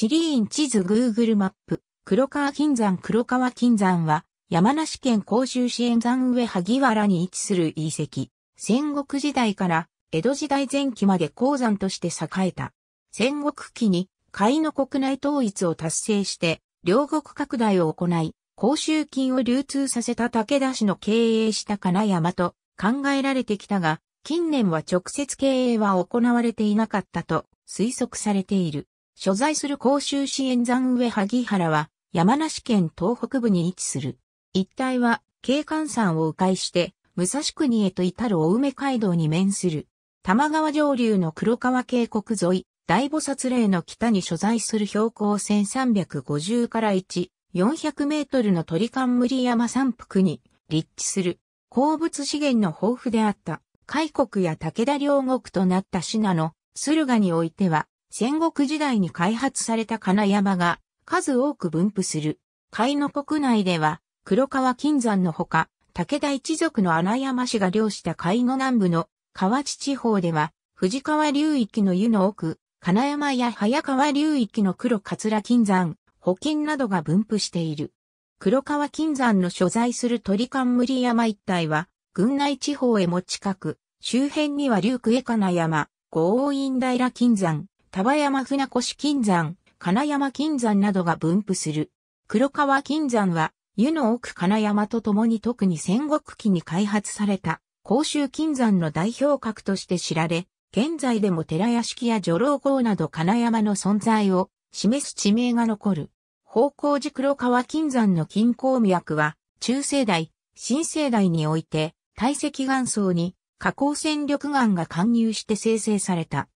地理院地図 Google マップ、黒川金山黒川金山は、山梨県甲州市沿山上萩原に位置する遺跡。戦国時代から江戸時代前期まで鉱山として栄えた。戦国期に、海の国内統一を達成して、両国拡大を行い、甲州金を流通させた武田氏の経営した金山と考えられてきたが、近年は直接経営は行われていなかったと推測されている。所在する甲州市沿山上萩原は山梨県東北部に位置する。一帯は景観山を迂回して武蔵国へと至る青梅街道に面する。玉川上流の黒川渓谷沿い、大菩薩霊の北に所在する標高1350から1、400メートルの鳥冠山山腹に立地する。鉱物資源の豊富であった、海国や武田両国となった品の、駿河においては、戦国時代に開発された金山が数多く分布する。海の国内では黒川金山のほか、武田一族の穴山氏が漁した海の南部の河内地方では、藤川流域の湯の奥、金山や早川流域の黒桂金山、保金などが分布している。黒川金山の所在する鳥冠山一帯は、群内地方へも近く、周辺には竜ク江金山、豪院平金山、丹波山船越金山、金山金山などが分布する。黒川金山は、湯の奥金山と共に特に戦国期に開発された、甲州金山の代表格として知られ、現在でも寺屋敷や女郎郷など金山の存在を示す地名が残る。方向寺黒川金山の金鉱脈は、中世代、新世代において、堆積岩層に、加工戦力岩が貫入して生成された。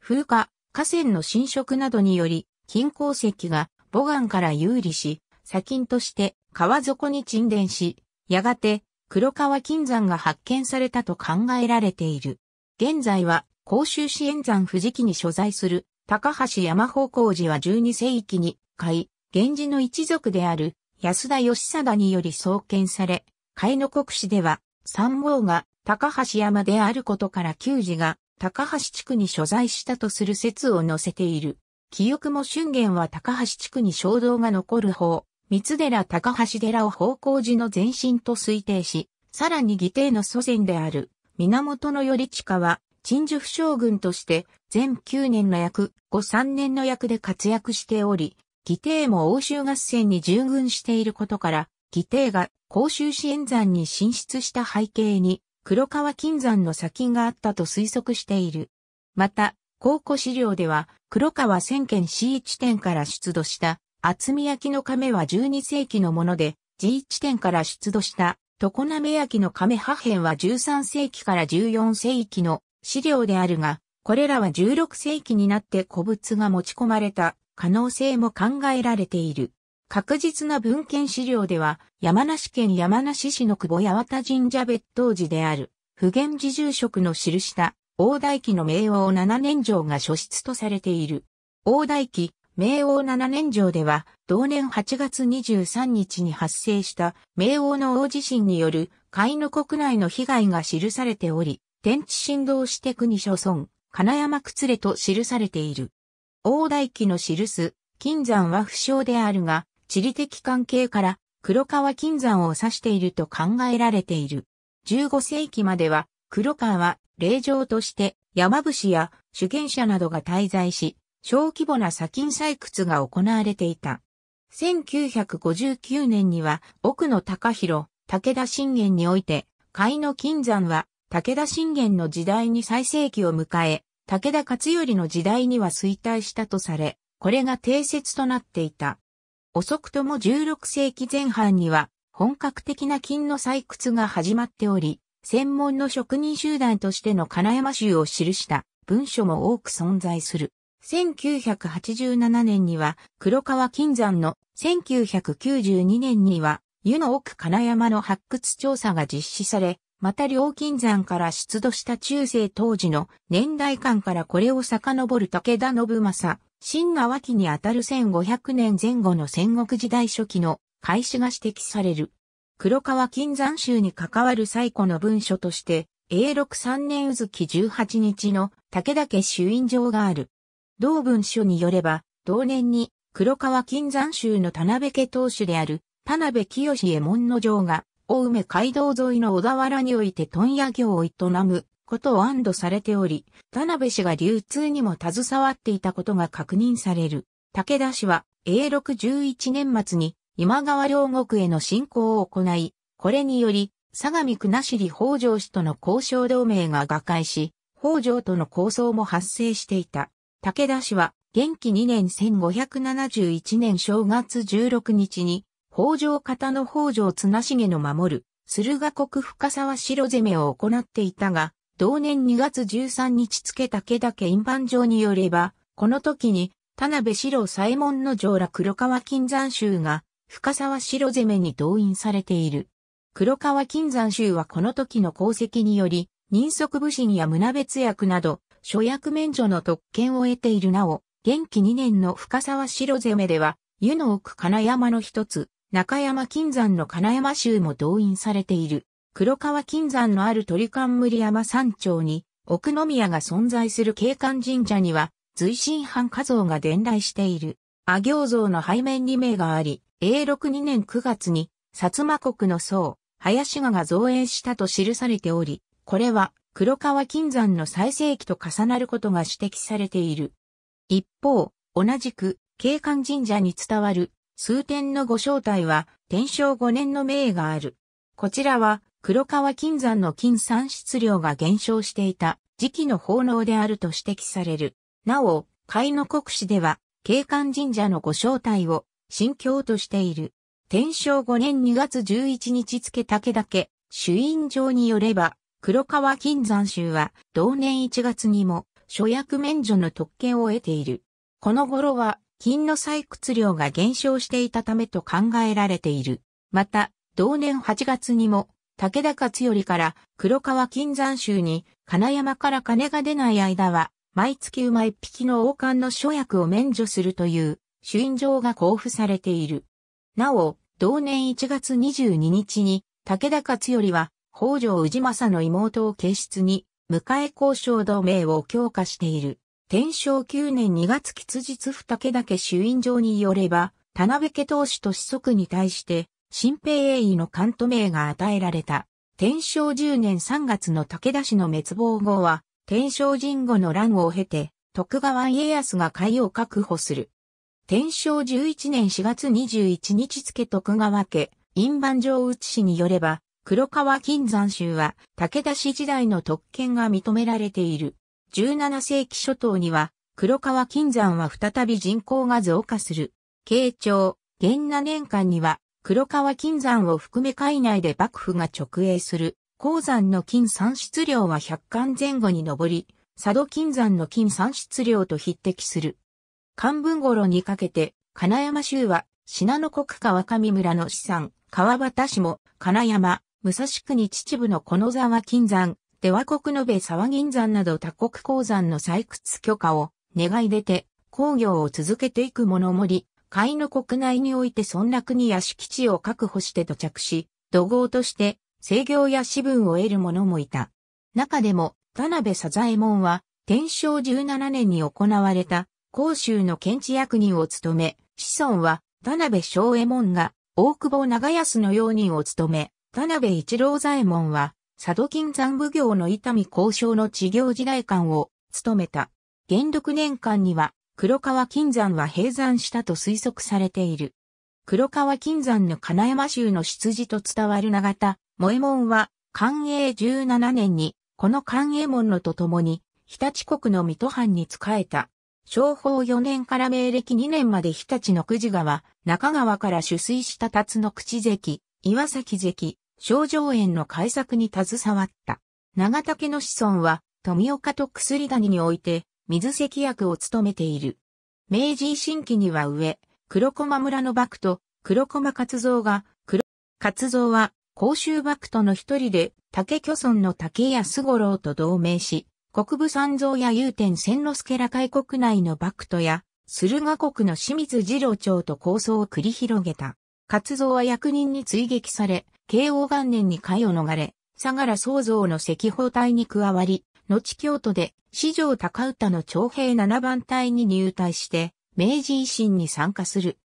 風化、河川の浸食などにより、金鉱石が母岩から有利し、砂金として川底に沈殿し、やがて黒川金山が発見されたと考えられている。現在は甲州市円山富士記に所在する高橋山方工寺は12世紀に海、源氏の一族である安田義貞により創建され、海の国史では三毛が高橋山であることから旧字が高橋地区に所在したとする説を載せている。記憶も春元は高橋地区に衝動が残る方、三寺高橋寺を方向寺の前身と推定し、さらに義弟の祖先である、源頼親は、陳寿府将軍として、全9年の役、5、3年の役で活躍しており、義弟も欧州合戦に従軍していることから、義弟が甲州支援山に進出した背景に、黒川金山の先があったと推測している。また、考古資料では、黒川千軒 C 地点から出土した、厚み焼の亀は12世紀のもので、G 地点から出土した、常滑焼の亀破片は13世紀から14世紀の資料であるが、これらは16世紀になって古物が持ち込まれた可能性も考えられている。確実な文献資料では、山梨県山梨市の久保八幡神社別当時である、普賢寺住職の記した、大大記の明王七年帖が書出とされている。大大記、明王七年帖では、同年8月23日に発生した、明王の大地震による、海の国内の被害が記されており、天地震動して国所村、金山崩れと記されている。大大記の記す、金山は不詳であるが、地理的関係から黒川金山を指していると考えられている。15世紀までは黒川は霊場として山伏や主権者などが滞在し、小規模な砂金採掘が行われていた。1959年には奥野高弘、武田信玄において、海の金山は武田信玄の時代に最盛期を迎え、武田勝頼の時代には衰退したとされ、これが定説となっていた。遅くとも16世紀前半には本格的な金の採掘が始まっており、専門の職人集団としての金山集を記した文書も多く存在する。1987年には黒川金山の1992年には湯の奥金山の発掘調査が実施され、また両金山から出土した中世当時の年代間からこれを遡る武田信正、新川期にあたる1500年前後の戦国時代初期の開始が指摘される。黒川金山州に関わる最古の文書として、永禄三年渦木18日の武田家主院状がある。同文書によれば、同年に黒川金山州の田辺家当主である田辺清江門の城が、大梅街道沿いの小田原において問屋業を営むことを安堵されており、田辺氏が流通にも携わっていたことが確認される。武田氏は、永禄11年末に今川両国への侵攻を行い、これにより、相模国後北条氏との交渉同盟が瓦解し、北条との抗争も発生していた。武田氏は、元気2年1571年正月16日に、北条方の北条綱重の守る、駿河国深沢城攻めを行っていたが、同年2月13日付武田家印判状によれば、この時に、田辺四郎左衛門の城ら黒川金山衆が、深沢城攻めに動員されている。黒川金山衆はこの時の功績により、人足武神や胸別役など、諸役免除の特権を得ているなお、元気2年の深沢城攻めでは、湯の奥金山の一つ、中山金山の金山衆も動員されている。黒川金山のある鳥冠山山頂に、奥宮が存在する景観神社には、随神藩家像が伝来している。阿行像の背面に名があり、永禄2年9月に、薩摩国の僧、林賀が造営したと記されており、これは黒川金山の最盛期と重なることが指摘されている。一方、同じく、景観神社に伝わる、数点のご招待は、天正5年の名がある。こちらは、黒川金山の金産出量が減少していた時期の奉納であると指摘される。なお、海の国史では、景観神社のご招待を、新教としている。天正5年2月11日付竹家、主因上によれば、黒川金山宗は、同年1月にも、諸役免除の特権を得ている。この頃は、金の採掘量が減少していたためと考えられている。また、同年8月にも、武田勝頼から黒川金山州に金山から金が出ない間は、毎月馬一匹の王冠の諸役を免除するという、主因状が交付されている。なお、同年1月22日に、武田勝頼は、北条氏政の妹を警室に、迎え交渉同盟を強化している。天正9年2月吉日二武田家主因状によれば、田辺家当主と子息に対して、新兵衛の関東名が与えられた。天正10年3月の武田氏の滅亡後は、天正神後の乱を経て、徳川家康が海を確保する。天正11年4月21日付徳川家、印番上内氏によれば、黒川金山州は武田氏時代の特権が認められている。17世紀初頭には、黒川金山は再び人口が増加する。慶長、元那年間には、黒川金山を含め海内で幕府が直営する、鉱山の金産出量は100巻前後に上り、佐渡金山の金産出量と匹敵する。漢文頃にかけて、金山州は、信濃国川上村の資産、川端市も、金山、武蔵国秩父の金沢金山、出和国延沢銀山など多国鉱山の採掘許可を、願い出て、工業を続けていく物盛り、海の国内において村落にや敷地を確保して土着し、土豪として制業や私分を得る者もいた。中でも、田辺左左衛門は、天正17年に行われた、甲州の検知役人を務め、子孫は、田辺正衛門が、大久保長安の用人を務め、田辺一郎左衛門は、佐渡金山奉行の伊丹交渉の地行時代官を務めた。元禄年間には、黒川金山は閉山したと推測されている。黒川金山の金山州の出自と伝わる長田、萌え門は、寛永17年に、この寛永門のとともに、日立国の水戸藩に仕えた。昭法4年から明暦2年まで日立の久慈川、中川から取水した辰の口関、岩崎関、小状園の改作に携わった。長家の子孫は、富岡と薬谷において、水関役を務めている。明治維新期には上、黒駒村の幕と黒駒活動が、黒、活動は甲州幕との一人で竹巨村の竹安五郎と同盟し、国部三蔵や祐天千之助ら海国内の幕とや、駿河国の清水次郎長と構想を繰り広げた。活動は役人に追撃され、慶応元年に海を逃れ、相良創造の赤報隊に加わり、後京都で、四条高歌の徴兵七番隊に入隊して、明治維新に参加する。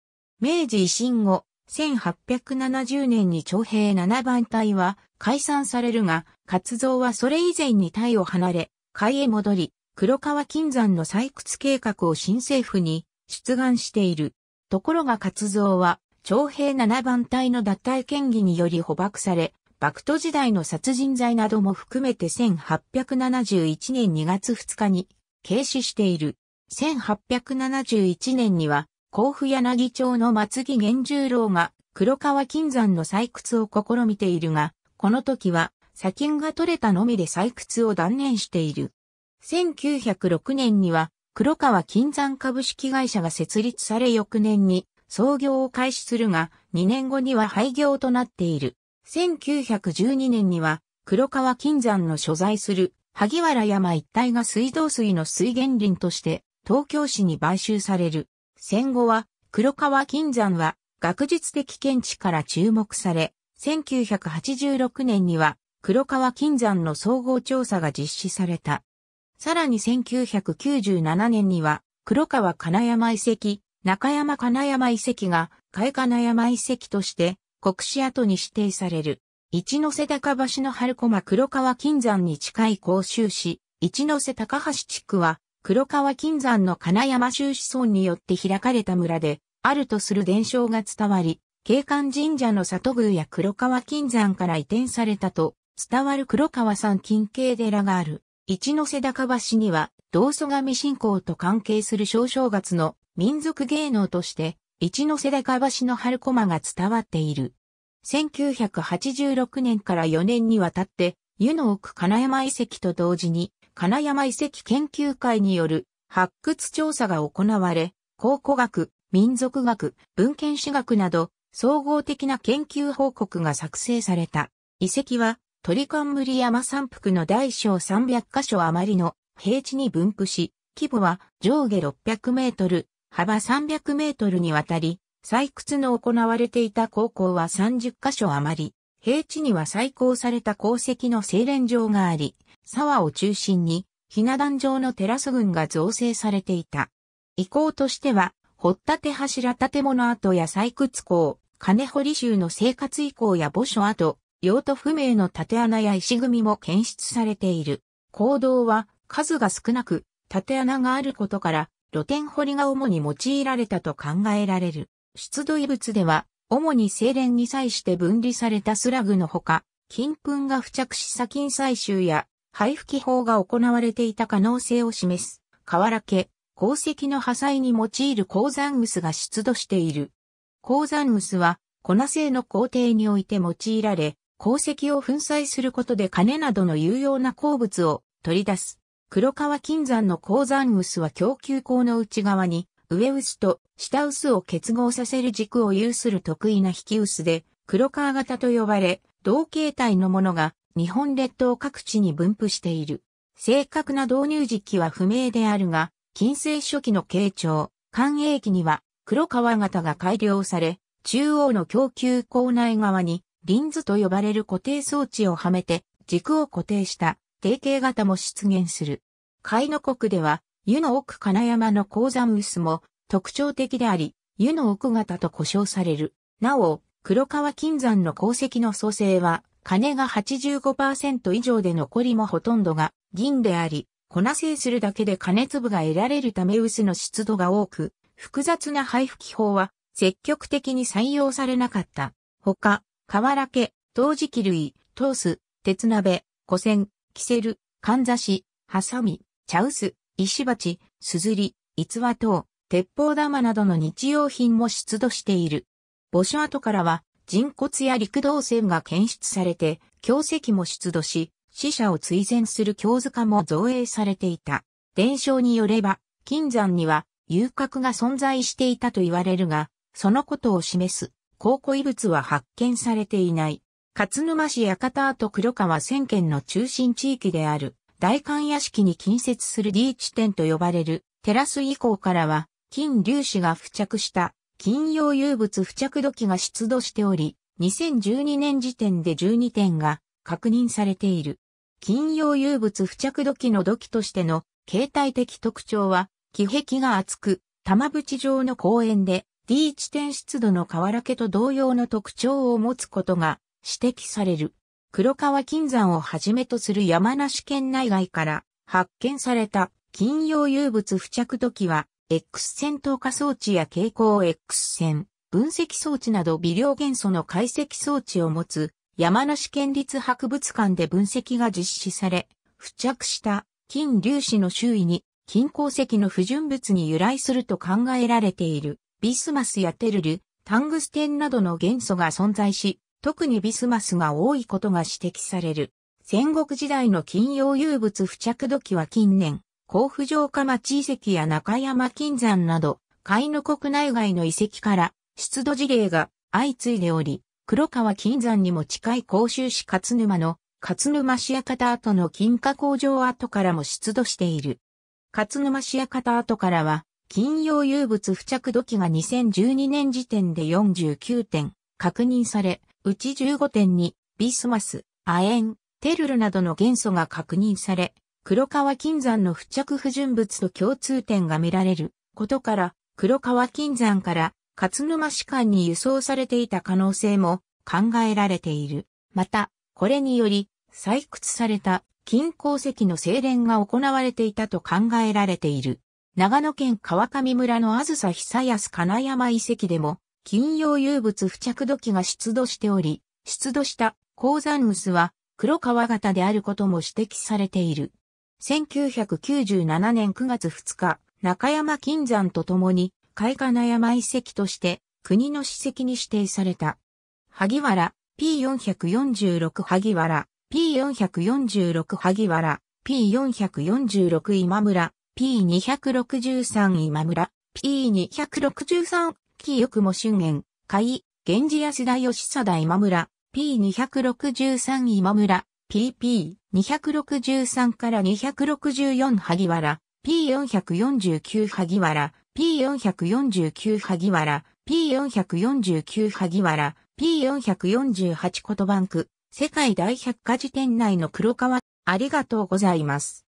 明治維新後、1870年に徴兵七番隊は解散されるが、活動はそれ以前に隊を離れ、海へ戻り、黒川金山の採掘計画を新政府に出願している。ところが活動は、徴兵七番隊の脱退権議により捕獲され、バクト時代の殺人罪なども含めて1871年2月2日に軽視している。1871年には甲府柳町の松木源十郎が黒川金山の採掘を試みているが、この時は砂金が取れたのみで採掘を断念している。1906年には黒川金山株式会社が設立され翌年に創業を開始するが、2年後には廃業となっている。1912年には黒川金山の所在する萩原山一帯が水道水の水源林として東京市に買収される。戦後は黒川金山は学術的見地から注目され、1986年には黒川金山の総合調査が実施された。さらに1997年には黒川金山遺跡、中山金山遺跡が海金山遺跡として国史跡に指定される。一ノ瀬高橋の春駒黒川金山に近い甲州市、一ノ瀬高橋地区は、黒川金山の金山州子村によって開かれた村で、あるとする伝承が伝わり、景観神社の里宮や黒川金山から移転されたと、伝わる黒川山近景寺がある。一ノ瀬高橋には、道祖神信仰と関係する小正月の民族芸能として、一ノ瀬高橋の春駒が伝わっている。1986年から4年にわたって、湯の奥金山遺跡と同時に、金山遺跡研究会による発掘調査が行われ、考古学、民族学、文献史学など、総合的な研究報告が作成された。遺跡は、鳥冠山山腹の大小300カ所余りの平地に分布し、規模は上下600メートル、幅300メートルにわたり、採掘の行われていた高校は30カ所余り、平地には採行された鉱石の精錬場があり、沢を中心に、ひな壇状のテラス群が造成されていた。遺構としては、掘った手柱建物跡や採掘工、金掘り州の生活遺構や墓所跡、用途不明の縦穴や石組も検出されている。坑道は数が少なく、縦穴があることから、露天掘りが主に用いられたと考えられる。出土遺物では、主に精錬に際して分離されたスラグのほか、金粉が付着し砂金採集や配布機法が行われていた可能性を示す。瓦家、鉱石の破砕に用いる鉱山臼が出土している。鉱山臼は粉製の工程において用いられ、鉱石を粉砕することで金などの有用な鉱物を取り出す。黒川金山の鉱山臼は供給口の内側に、上臼と下臼を結合させる軸を有する得意な引き臼で、黒川型と呼ばれ、同形態のものが日本列島各地に分布している。正確な導入時期は不明であるが、近世初期の慶長、寛永期には黒川型が改良され、中央の供給口内側に、リンズと呼ばれる固定装置をはめて、軸を固定した定型型も出現する。海の国では、湯の奥金山の鉱山薄も特徴的であり、湯の奥型と呼称される。なお、黒川金山の鉱石の組成は、金が85%以上で残りもほとんどが銀であり、粉製するだけで金粒が得られるため薄の湿度が多く、複雑な配布機法は積極的に採用されなかった。他、瓦家、陶磁器類、トース、鉄鍋、古銭、キセル、かんざし、ハサミ、チャウス、石鉢、スズリ、逸話等、鉄砲玉などの日用品も出土している。墓所跡からは、人骨や陸道線が検出されて、強石も出土し、死者を追善する京塚も造営されていた。伝承によれば、金山には遊郭が存在していたと言われるが、そのことを示す考古遺物は発見されていない。勝沼市館と黒川千軒の中心地域である大観屋敷に近接する D 地点と呼ばれるテラス以降からは金粒子が付着した金曜有物付着土器が出土しており、2012年時点で12点が確認されている。金曜有物付着土器の土器としての形態的特徴は、気壁が厚く、玉縁状の公園で、D 地点湿度の河原家と同様の特徴を持つことが指摘される。黒川金山をはじめとする山梨県内外から発見された金曜有物付着土器は X 線透過装置や蛍光 X 線分析装置など微量元素の解析装置を持つ山梨県立博物館で分析が実施され付着した金粒子の周囲に金鉱石の不純物に由来すると考えられているビスマスやテルル、タングステンなどの元素が存在し、特にビスマスが多いことが指摘される。戦国時代の金曜有物付着土器は近年、甲府城下町遺跡や中山金山など、海の国内外の遺跡から出土事例が相次いでおり、黒川金山にも近い甲州市勝沼の勝沼市方跡の金華工場跡からも出土している。勝沼市方跡からは、金曜有物付着土器が2012年時点で49点確認され、うち15点にビスマス、亜鉛、テルルなどの元素が確認され、黒川金山の付着不純物と共通点が見られることから、黒川金山から勝沼市間に輸送されていた可能性も考えられている。また、これにより採掘された金鉱石の精錬が行われていたと考えられている。長野県川上村のあずさ久安金山遺跡でも金曜有物付着土器が出土しており、出土した鉱山薄は黒川型であることも指摘されている。1997年9月2日、中山金山とともに、海金山遺跡として国の史跡に指定された。萩原 P446 萩原 P446 萩原 P446 今村 P263 今村 P263 キーよくも春元、海、源氏安田義貞今村、P263 今村、PP263 から264萩原、P449 萩原、P449 萩原、P449 萩原、P448 ことバンク、世界大百科事典内の黒川、ありがとうございます。